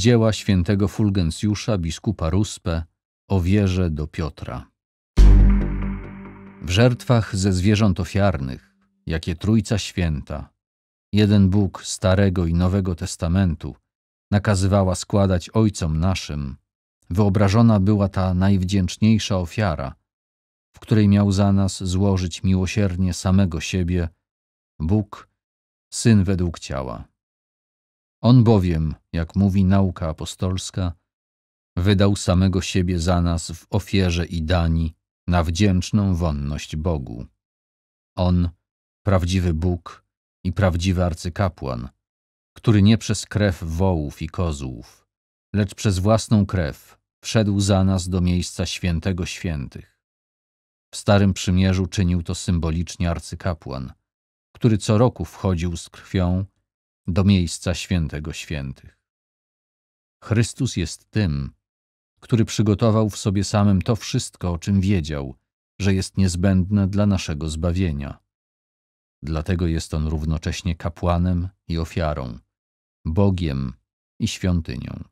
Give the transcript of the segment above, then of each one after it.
dzieła świętego Fulgencjusza, biskupa Ruspe, o wierze do Piotra. W żertwach ze zwierząt ofiarnych, jakie Trójca Święta, jeden Bóg Starego i Nowego Testamentu, nakazywała składać Ojcom naszym, wyobrażona była ta najwdzięczniejsza ofiara, w której miał za nas złożyć miłosiernie samego siebie Bóg, Syn według ciała. On bowiem, jak mówi nauka apostolska, wydał samego siebie za nas w ofierze i dani na wdzięczną wonność Bogu. On, prawdziwy Bóg i prawdziwy arcykapłan, który nie przez krew wołów i kozłów, lecz przez własną krew wszedł za nas do miejsca świętego świętych. W Starym Przymierzu czynił to symbolicznie arcykapłan, który co roku wchodził z krwią do miejsca świętego świętych. Chrystus jest tym, który przygotował w sobie samym to wszystko, o czym wiedział, że jest niezbędne dla naszego zbawienia. Dlatego jest On równocześnie kapłanem i ofiarą, Bogiem i świątynią,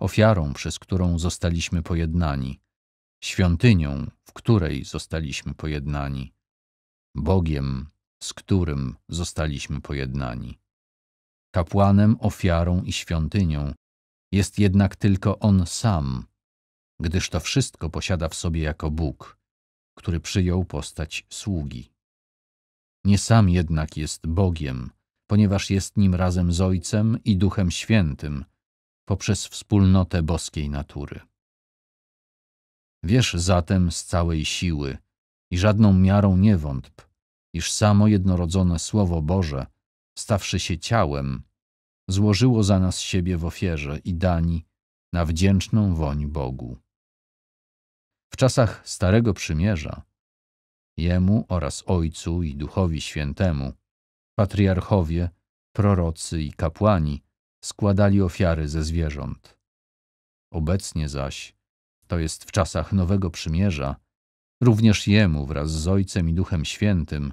ofiarą, przez którą zostaliśmy pojednani, świątynią, w której zostaliśmy pojednani, Bogiem, z którym zostaliśmy pojednani kapłanem, ofiarą i świątynią. Jest jednak tylko On sam, gdyż to wszystko posiada w sobie jako Bóg, który przyjął postać sługi. Nie sam jednak jest Bogiem, ponieważ jest Nim razem z Ojcem i Duchem Świętym poprzez wspólnotę boskiej natury. Wierz zatem z całej siły i żadną miarą nie wątp, iż samo jednorodzone Słowo Boże – stawszy się ciałem, złożyło za nas siebie w ofierze i dani na wdzięczną woń Bogu. W czasach Starego Przymierza, Jemu oraz Ojcu i Duchowi Świętemu, patriarchowie, prorocy i kapłani składali ofiary ze zwierząt. Obecnie zaś, to jest w czasach Nowego Przymierza, również Jemu wraz z Ojcem i Duchem Świętym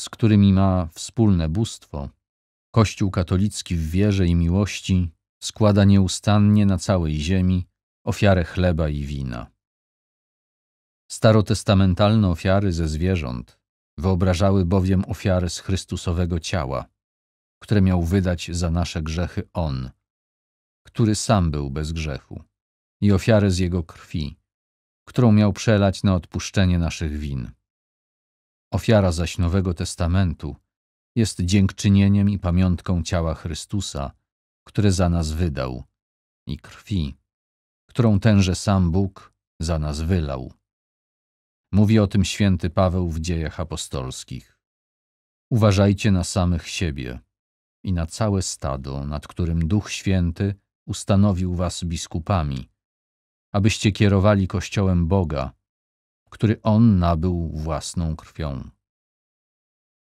z którymi ma wspólne bóstwo, Kościół katolicki w wierze i miłości składa nieustannie na całej ziemi ofiarę chleba i wina. Starotestamentalne ofiary ze zwierząt wyobrażały bowiem ofiary z Chrystusowego ciała, które miał wydać za nasze grzechy On, który sam był bez grzechu, i ofiarę z Jego krwi, którą miał przelać na odpuszczenie naszych win. Ofiara zaś Nowego Testamentu jest dziękczynieniem i pamiątką ciała Chrystusa, które za nas wydał, i krwi, którą tenże sam Bóg za nas wylał. Mówi o tym święty Paweł w dziejach apostolskich. Uważajcie na samych siebie i na całe stado, nad którym Duch Święty ustanowił was biskupami, abyście kierowali Kościołem Boga, który on nabył własną krwią.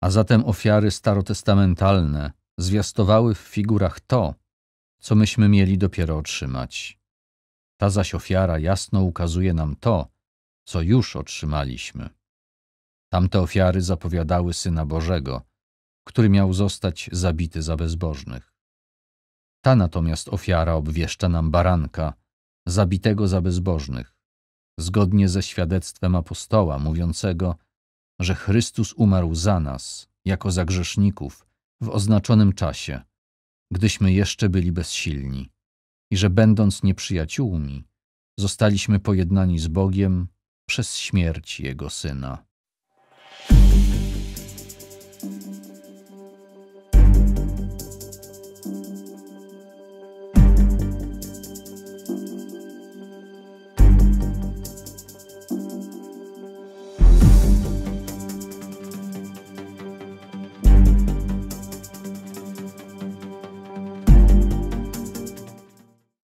A zatem ofiary starotestamentalne zwiastowały w figurach to, co myśmy mieli dopiero otrzymać. Ta zaś ofiara jasno ukazuje nam to, co już otrzymaliśmy. Tamte ofiary zapowiadały Syna Bożego, który miał zostać zabity za bezbożnych. Ta natomiast ofiara obwieszcza nam baranka, zabitego za bezbożnych zgodnie ze świadectwem apostoła mówiącego, że Chrystus umarł za nas, jako za grzeszników, w oznaczonym czasie, gdyśmy jeszcze byli bezsilni, i że będąc nieprzyjaciółmi, zostaliśmy pojednani z Bogiem przez śmierć Jego Syna.